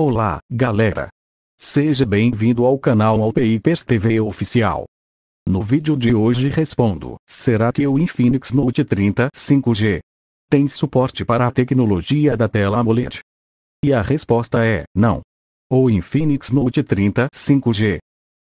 Olá, galera! Seja bem-vindo ao canal Alpicers TV Oficial. No vídeo de hoje respondo, será que o Infinix Note 30 5G tem suporte para a tecnologia da tela AMOLED? E a resposta é, não. O Infinix Note 30 5G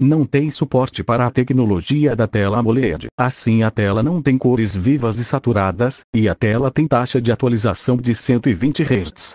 não tem suporte para a tecnologia da tela AMOLED. Assim a tela não tem cores vivas e saturadas, e a tela tem taxa de atualização de 120 Hz.